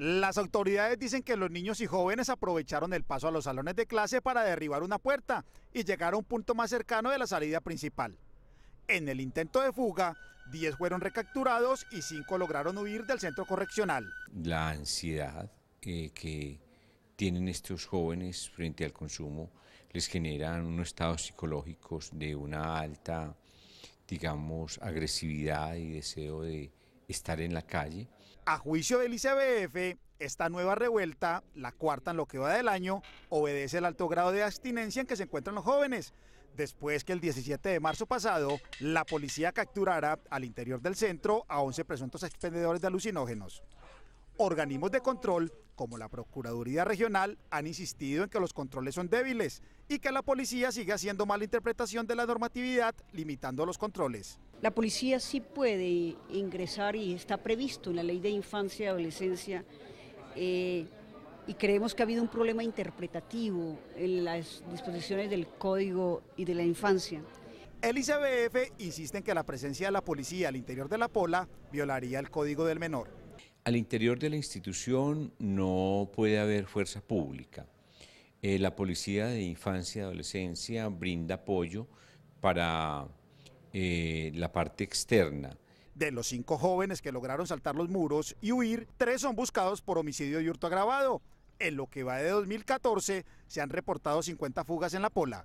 Las autoridades dicen que los niños y jóvenes aprovecharon el paso a los salones de clase para derribar una puerta y llegar a un punto más cercano de la salida principal. En el intento de fuga, 10 fueron recapturados y 5 lograron huir del centro correccional. La ansiedad eh, que tienen estos jóvenes frente al consumo les generan unos estados psicológicos de una alta, digamos, agresividad y deseo de, estar en la calle. A juicio del ICBF, esta nueva revuelta, la cuarta en lo que va del año, obedece al alto grado de abstinencia en que se encuentran los jóvenes, después que el 17 de marzo pasado la policía capturara al interior del centro a 11 presuntos expendedores de alucinógenos organismos de control como la Procuraduría Regional han insistido en que los controles son débiles y que la policía sigue haciendo mala interpretación de la normatividad limitando los controles. La policía sí puede ingresar y está previsto en la ley de infancia y adolescencia eh, y creemos que ha habido un problema interpretativo en las disposiciones del código y de la infancia. El ICBF insiste en que la presencia de la policía al interior de la pola violaría el código del menor. Al interior de la institución no puede haber fuerza pública. Eh, la Policía de Infancia y Adolescencia brinda apoyo para eh, la parte externa. De los cinco jóvenes que lograron saltar los muros y huir, tres son buscados por homicidio y hurto agravado. En lo que va de 2014, se han reportado 50 fugas en la pola.